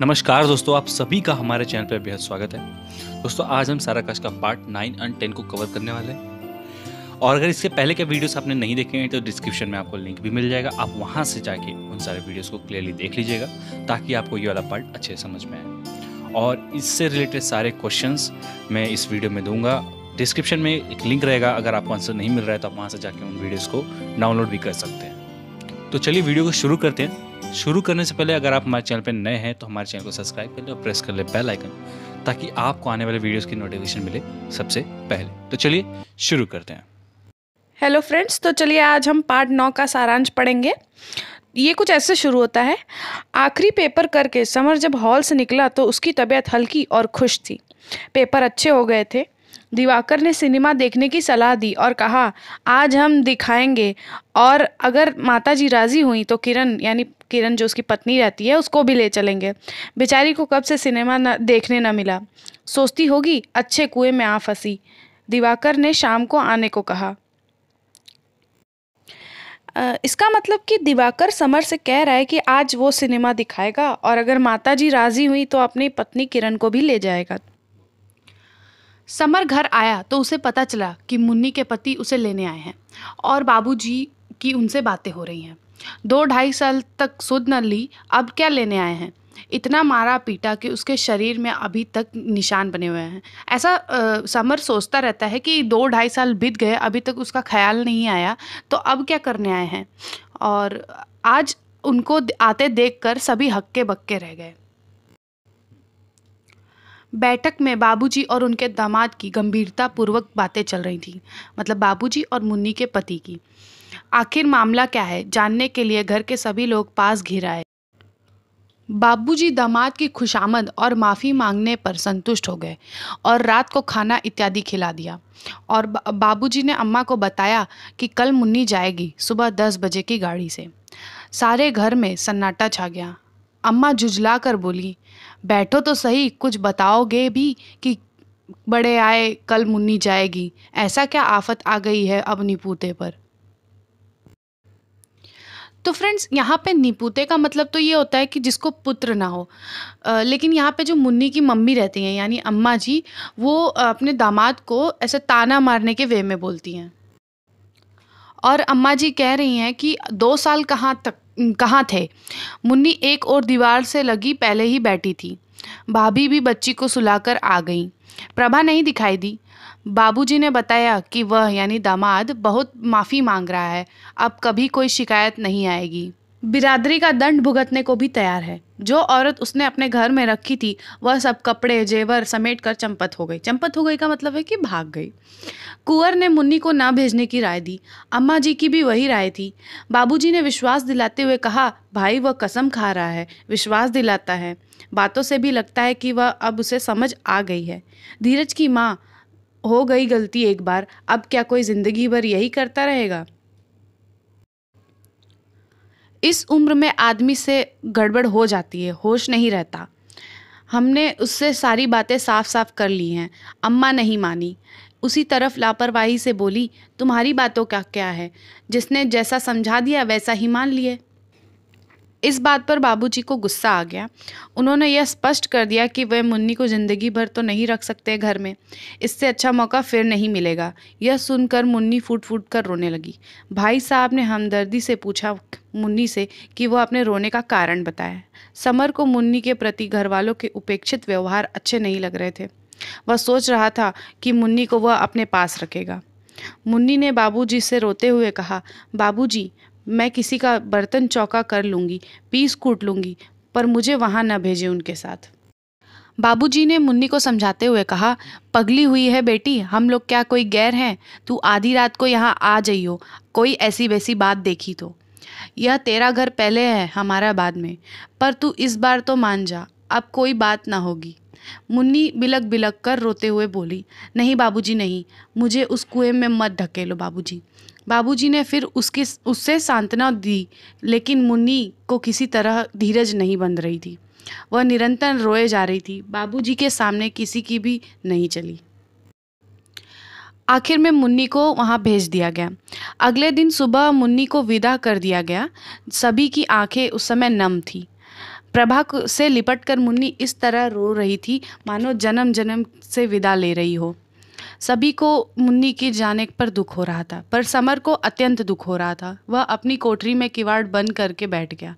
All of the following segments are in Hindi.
नमस्कार दोस्तों आप सभी का हमारे चैनल पर बेहद स्वागत है दोस्तों आज हम सारा कश का पार्ट नाइन एंड टेन को कवर करने वाले हैं और अगर इसके पहले के वीडियोस आपने नहीं देखे हैं तो डिस्क्रिप्शन में आपको लिंक भी मिल जाएगा आप वहां से जाके उन सारे वीडियोस को क्लियरली देख लीजिएगा ताकि आपको ये वाला पार्ट अच्छे समझ में आए और इससे रिलेटेड सारे क्वेश्चन मैं इस वीडियो में दूंगा डिस्क्रिप्शन में एक लिंक रहेगा अगर आपको आंसर नहीं मिल रहा है तो आप वहाँ से जाके उन वीडियोज़ को डाउनलोड भी कर सकते हैं तो चलिए वीडियो को शुरू करते हैं शुरू करने से पहले अगर आप हमारे चैनल पर नए हैं तो हमारे चैनल को सब्सक्राइब कर लें और प्रेस कर लें बेल आइकन ताकि आपको आने वाले वीडियोस की नोटिफिकेशन मिले सबसे पहले तो चलिए शुरू करते हैं हेलो फ्रेंड्स तो चलिए आज हम पार्ट नौ का सारांश पढ़ेंगे ये कुछ ऐसे शुरू होता है आखिरी पेपर करके समर जब हॉल से निकला तो उसकी तबीयत हल्की और खुश थी पेपर अच्छे हो गए थे दिवाकर ने सिनेमा देखने की सलाह दी और कहा आज हम दिखाएंगे और अगर माता जी राज़ी हुई तो किरण यानी किरण जो उसकी पत्नी रहती है उसको भी ले चलेंगे बेचारी को कब से सिनेमा न देखने न मिला सोचती होगी अच्छे कुएं में आ फंसी दिवाकर ने शाम को आने को कहा इसका मतलब कि दिवाकर समर से कह रहा है कि आज वो सिनेमा दिखाएगा और अगर माता जी राज़ी हुई तो अपनी पत्नी किरण को भी ले जाएगा समर घर आया तो उसे पता चला कि मुन्नी के पति उसे लेने आए हैं और बाबूजी की उनसे बातें हो रही हैं दो ढाई साल तक सुध न ली अब क्या लेने आए हैं इतना मारा पीटा कि उसके शरीर में अभी तक निशान बने हुए हैं ऐसा आ, समर सोचता रहता है कि दो ढाई साल बीत गए अभी तक उसका ख्याल नहीं आया तो अब क्या करने आए हैं और आज उनको आते देखकर सभी हक्के बक्के रह गए बैठक में बाबूजी और उनके दामाद की गंभीरता पूर्वक बातें चल रही थी मतलब बाबूजी और मुन्नी के पति की आखिर मामला क्या है जानने के लिए घर के सभी लोग पास घिर आए बाबूजी दामाद की खुशामद और माफ़ी मांगने पर संतुष्ट हो गए और रात को खाना इत्यादि खिला दिया और बाबूजी ने अम्मा को बताया कि कल मुन्नी जाएगी सुबह दस बजे की गाड़ी से सारे घर में सन्नाटा छा गया अम्मा झुझला कर बोली बैठो तो सही कुछ बताओगे भी कि बड़े आए कल मुन्नी जाएगी ऐसा क्या आफत आ गई है अब निपूते पर तो फ्रेंड्स यहाँ पे निपूते का मतलब तो ये होता है कि जिसको पुत्र ना हो आ, लेकिन यहाँ पे जो मुन्नी की मम्मी रहती हैं यानी अम्मा जी वो अपने दामाद को ऐसे ताना मारने के वे में बोलती हैं और अम्मा जी कह रही हैं कि दो साल कहाँ तक कहाँ थे मुन्नी एक और दीवार से लगी पहले ही बैठी थी भाभी भी बच्ची को सुलाकर आ गई प्रभा नहीं दिखाई दी बाबूजी ने बताया कि वह यानी दामाद बहुत माफ़ी मांग रहा है अब कभी कोई शिकायत नहीं आएगी बिरादरी का दंड भुगतने को भी तैयार है जो औरत उसने अपने घर में रखी थी वह सब कपड़े जेवर समेट कर चंपत हो गई चंपत हो गई का मतलब है कि भाग गई कुंवर ने मुन्नी को ना भेजने की राय दी अम्मा जी की भी वही राय थी बाबूजी ने विश्वास दिलाते हुए कहा भाई वह कसम खा रहा है विश्वास दिलाता है बातों से भी लगता है कि वह अब उसे समझ आ गई है धीरज की माँ हो गई गलती एक बार अब क्या कोई ज़िंदगी भर यही करता रहेगा इस उम्र में आदमी से गड़बड़ हो जाती है होश नहीं रहता हमने उससे सारी बातें साफ साफ कर ली हैं अम्मा नहीं मानी उसी तरफ लापरवाही से बोली तुम्हारी बातों का क्या है जिसने जैसा समझा दिया वैसा ही मान लिए इस बात पर बाबूजी को गुस्सा आ गया उन्होंने यह स्पष्ट कर दिया कि वह मुन्नी को ज़िंदगी भर तो नहीं रख सकते घर में इससे अच्छा मौका फिर नहीं मिलेगा यह सुनकर मुन्नी फूट फूट कर रोने लगी भाई साहब ने हमदर्दी से पूछा मुन्नी से कि वह अपने रोने का कारण बताए समर को मुन्नी के प्रति घर वालों के उपेक्षित व्यवहार अच्छे नहीं लग रहे थे वह सोच रहा था कि मुन्नी को वह अपने पास रखेगा मुन्नी ने बाबूजी से रोते हुए कहा बाबूजी मैं किसी का बर्तन चौका कर लूँगी पीस कूट लूँगी पर मुझे वहाँ न भेजे उनके साथ बाबूजी ने मुन्नी को समझाते हुए कहा पगली हुई है बेटी हम लोग क्या कोई गैर हैं तू आधी रात को यहाँ आ जाइयो कोई ऐसी वैसी बात देखी तो यह तेरा घर पहले है हमारा बाद में पर तू इस बार तो मान जा अब कोई बात ना होगी मुन्नी बिलक बिलक कर रोते हुए बोली नहीं बाबूजी नहीं मुझे उस कुएं में मत ढकेलो बाबूजी बाबूजी ने फिर उसके उससे सांत्वना दी लेकिन मुन्नी को किसी तरह धीरज नहीं बंध रही थी वह निरंतर रोए जा रही थी बाबूजी के सामने किसी की भी नहीं चली आखिर में मुन्नी को वहाँ भेज दिया गया अगले दिन सुबह मुन्नी को विदा कर दिया गया सभी की आंखें उस समय नम थी प्रभा से लिपट कर मुन्नी इस तरह रो रही थी मानो जन्म जन्म से विदा ले रही हो सभी को मुन्नी के जाने पर दुख हो रहा था पर समर को अत्यंत दुख हो रहा था वह अपनी कोठरी में किवाड़ बंद करके बैठ गया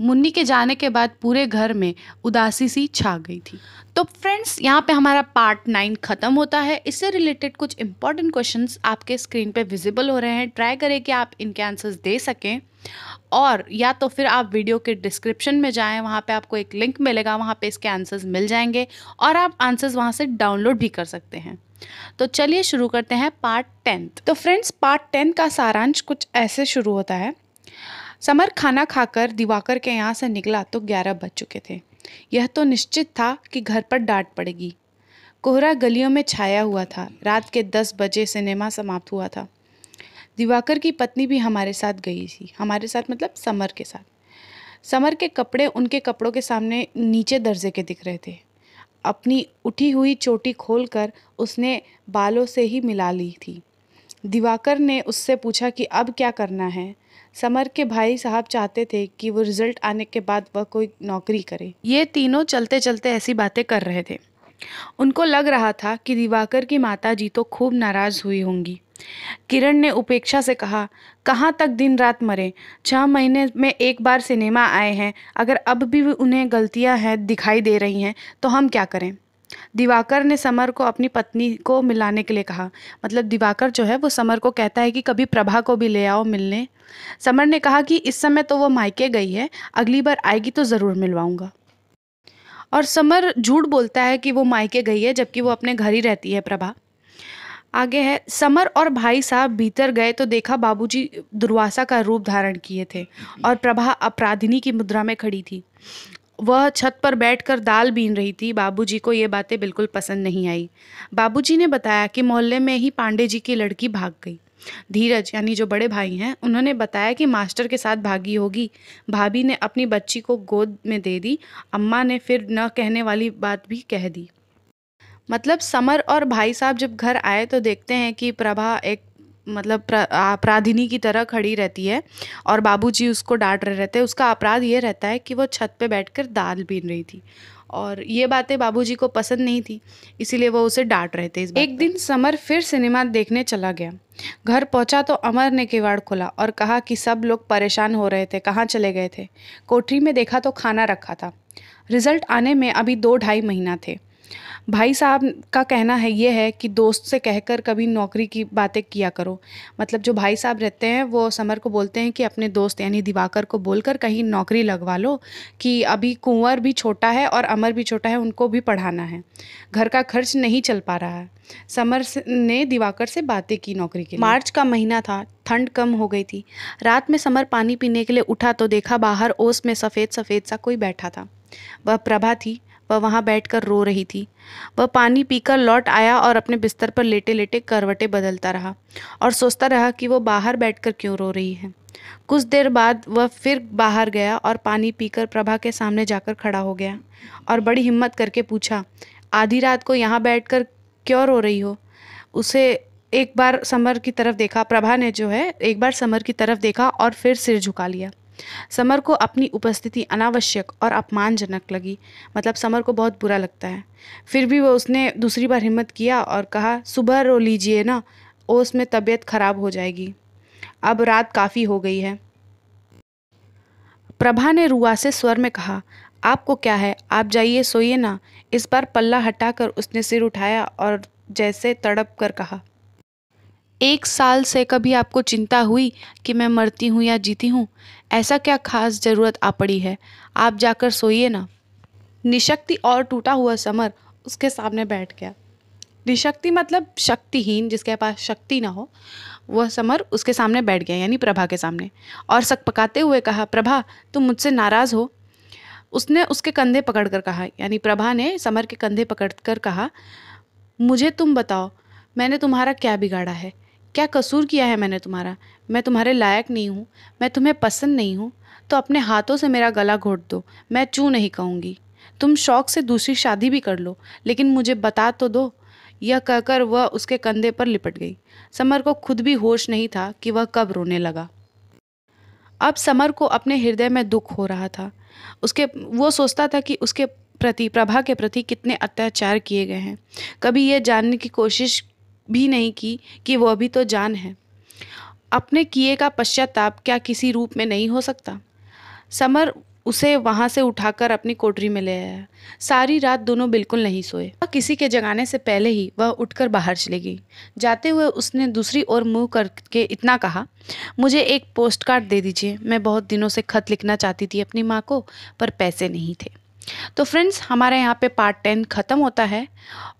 मुन्नी के जाने के बाद पूरे घर में उदासी सी छा गई थी तो फ्रेंड्स यहाँ पे हमारा पार्ट नाइन ख़त्म होता है इससे रिलेटेड कुछ इंपॉर्टेंट क्वेश्चंस आपके स्क्रीन पे विजिबल हो रहे हैं ट्राई करें कि आप इनके आंसर्स दे सकें और या तो फिर आप वीडियो के डिस्क्रिप्शन में जाएं वहाँ पे आपको एक लिंक मिलेगा वहाँ पे इसके आंसर्स मिल जाएंगे और आप आंसर्स वहाँ से डाउनलोड भी कर सकते हैं तो चलिए शुरू करते हैं पार्ट टेंथ तो फ्रेंड्स पार्ट टेन का सारांश कुछ ऐसे शुरू होता है समर खाना खाकर दिवाकर के यहाँ से निकला तो ग्यारह बज चुके थे यह तो निश्चित था कि घर पर डांट पड़ेगी कोहरा गलियों में छाया हुआ था रात के दस बजे सिनेमा समाप्त हुआ था दिवाकर की पत्नी भी हमारे साथ गई थी हमारे साथ मतलब समर के साथ समर के कपड़े उनके कपड़ों के सामने नीचे दर्जे के दिख रहे थे अपनी उठी हुई चोटी खोलकर उसने बालों से ही मिला ली थी दिवाकर ने उससे पूछा कि अब क्या करना है समर के भाई साहब चाहते थे कि वो रिजल्ट आने के बाद वह कोई नौकरी करे ये तीनों चलते चलते ऐसी बातें कर रहे थे उनको लग रहा था कि दिवाकर की माता जी तो खूब नाराज़ हुई होंगी किरण ने उपेक्षा से कहा कहाँ तक दिन रात मरे छः महीने में एक बार सिनेमा आए हैं अगर अब भी उन्हें गलतियाँ हैं दिखाई दे रही हैं तो हम क्या करें दिवाकर ने समर को अपनी पत्नी को मिलाने के लिए कहा मतलब दिवाकर जो है वो समर को कहता है कि कभी प्रभा को भी ले आओ मिलने समर ने कहा कि इस समय तो वो मायके गई है अगली बार आएगी तो ज़रूर मिलवाऊंगा और समर झूठ बोलता है कि वो मायके गई है जबकि वो अपने घर ही रहती है प्रभा आगे है समर और भाई साहब भीतर गए तो देखा बाबूजी दुर्वासा का रूप धारण किए थे और प्रभा अपराधिनी की मुद्रा में खड़ी थी वह छत पर बैठकर दाल बीन रही थी बाबूजी को ये बातें बिल्कुल पसंद नहीं आई बाबूजी ने बताया कि मोहल्ले में ही पांडे जी की लड़की भाग गई धीरज यानी जो बड़े भाई हैं उन्होंने बताया कि मास्टर के साथ भागी होगी भाभी ने अपनी बच्ची को गोद में दे दी अम्मा ने फिर न कहने वाली बात भी कह दी मतलब समर और भाई साहब जब घर आए तो देखते हैं कि प्रभा एक मतलब अपराधिनी की तरह खड़ी रहती है और बाबूजी उसको डांट रहे रहते हैं उसका अपराध ये रहता है कि वो छत पे बैठकर दाल बीन रही थी और ये बातें बाबूजी को पसंद नहीं थी इसीलिए वो उसे डांट रहे थे इस एक दिन समर फिर सिनेमा देखने चला गया घर पहुंचा तो अमर ने किवाड़ खोला और कहा कि सब लोग परेशान हो रहे थे कहाँ चले गए थे कोठरी में देखा तो खाना रखा था रिजल्ट आने में अभी दो ढाई महीना थे भाई साहब का कहना है ये है कि दोस्त से कहकर कभी नौकरी की बातें किया करो मतलब जो भाई साहब रहते हैं वो समर को बोलते हैं कि अपने दोस्त यानी दिवाकर को बोलकर कहीं नौकरी लगवा लो कि अभी कुंवर भी छोटा है और अमर भी छोटा है उनको भी पढ़ाना है घर का खर्च नहीं चल पा रहा है समर ने दिवाकर से बातें की नौकरी के लिए मार्च का महीना था ठंड कम हो गई थी रात में समर पानी पीने के लिए उठा तो देखा बाहर ओस में सफ़ेद सफ़ेद सा कोई बैठा था वह प्रभा थी वह वहाँ बैठ रो रही थी वह पानी पीकर लौट आया और अपने बिस्तर पर लेटे लेटे करवटें बदलता रहा और सोचता रहा कि वो बाहर बैठकर क्यों रो रही है कुछ देर बाद वह फिर बाहर गया और पानी पीकर प्रभा के सामने जाकर खड़ा हो गया और बड़ी हिम्मत करके पूछा आधी रात को यहाँ बैठकर क्यों रो रही हो उसे एक बार समर की तरफ देखा प्रभा ने जो है एक बार समर की तरफ देखा और फिर सिर झुका लिया समर को अपनी उपस्थिति अनावश्यक और अपमानजनक लगी मतलब समर को बहुत बुरा लगता है फिर भी वो उसने दूसरी बार हिम्मत किया और कहा सुबह रो लीजिए ना ओस में तबीयत खराब हो जाएगी अब रात काफ़ी हो गई है प्रभा ने रुआ से स्वर में कहा आपको क्या है आप जाइए सोइए ना इस बार पल्ला हटाकर उसने सिर उठाया और जैसे तड़प कर कहा एक साल से कभी आपको चिंता हुई कि मैं मरती हूँ या जीती हूँ ऐसा क्या खास ज़रूरत आ पड़ी है आप जाकर सोइए ना निशक्ति और टूटा हुआ समर उसके सामने बैठ गया निशक्ति मतलब शक्तिहीन जिसके पास शक्ति ना हो वह समर उसके सामने बैठ गया यानी प्रभा के सामने और सक पकाते हुए कहा प्रभा तुम मुझसे नाराज़ हो उसने उसके कंधे पकड़ कर कहा यानी प्रभा ने समर के कंधे पकड़ कर कहा मुझे तुम बताओ मैंने तुम्हारा क्या बिगाड़ा है क्या कसूर किया है मैंने तुम्हारा मैं तुम्हारे लायक नहीं हूँ मैं तुम्हें पसंद नहीं हूँ तो अपने हाथों से मेरा गला घोट दो मैं चूँ नहीं कहूँगी तुम शौक से दूसरी शादी भी कर लो लेकिन मुझे बता तो दो यह कहकर वह उसके कंधे पर लिपट गई समर को खुद भी होश नहीं था कि वह कब रोने लगा अब समर को अपने हृदय में दुख हो रहा था उसके वो सोचता था कि उसके प्रति प्रभा के प्रति कितने अत्याचार किए गए हैं कभी यह जानने की कोशिश भी नहीं की कि वो अभी तो जान है अपने किए का पश्चाताप क्या किसी रूप में नहीं हो सकता समर उसे वहाँ से उठाकर अपनी कोठरी में ले आया सारी रात दोनों बिल्कुल नहीं सोए वह किसी के जगाने से पहले ही वह उठकर बाहर चली गई जाते हुए उसने दूसरी ओर मुंह करके इतना कहा मुझे एक पोस्ट कार्ड दे दीजिए मैं बहुत दिनों से खत लिखना चाहती थी अपनी माँ को पर पैसे नहीं थे तो फ्रेंड्स हमारे यहाँ पे पार्ट टेन ख़त्म होता है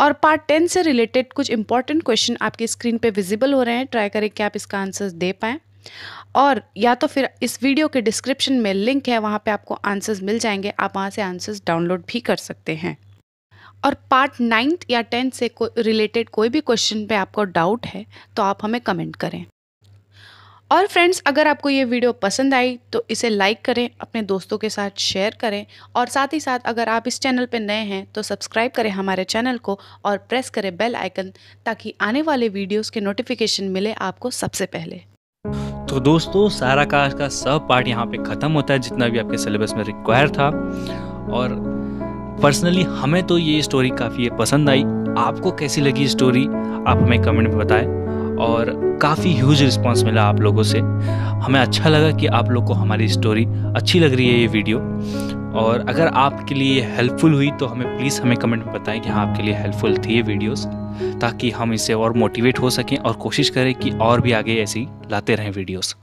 और पार्ट टेन से रिलेटेड कुछ इंपॉर्टेंट क्वेश्चन आपकी स्क्रीन पे विजिबल हो रहे हैं ट्राई करें कि आप इसका आंसर्स दे पाएँ और या तो फिर इस वीडियो के डिस्क्रिप्शन में लिंक है वहाँ पे आपको आंसर्स मिल जाएंगे आप वहाँ से आंसर्स डाउनलोड भी कर सकते हैं और पार्ट नाइन्थ या टेंथ से को रिलेटेड कोई भी क्वेश्चन पे आपको डाउट है तो आप हमें कमेंट करें और फ्रेंड्स अगर आपको ये वीडियो पसंद आई तो इसे लाइक करें अपने दोस्तों के साथ शेयर करें और साथ ही साथ अगर आप इस चैनल पर नए हैं तो सब्सक्राइब करें हमारे चैनल को और प्रेस करें बेल आइकन ताकि आने वाले वीडियोस के नोटिफिकेशन मिले आपको सबसे पहले तो दोस्तों सारा का आज का सब पार्ट यहाँ पे ख़त्म होता है जितना भी आपके सिलेबस में रिक्वायर था और पर्सनली हमें तो ये स्टोरी काफ़ी पसंद आई आपको कैसी लगी स्टोरी आप हमें कमेंट में बताएं और काफ़ी ह्यूज रिस्पॉन्स मिला आप लोगों से हमें अच्छा लगा कि आप लोग को हमारी स्टोरी अच्छी लग रही है ये वीडियो और अगर आपके लिए हेल्पफुल हुई तो हमें प्लीज़ हमें कमेंट में बताएं कि हाँ आपके लिए हेल्पफुल थी ये वीडियोस ताकि हम इसे और मोटिवेट हो सकें और कोशिश करें कि और भी आगे ऐसी लाते रहें वीडियोस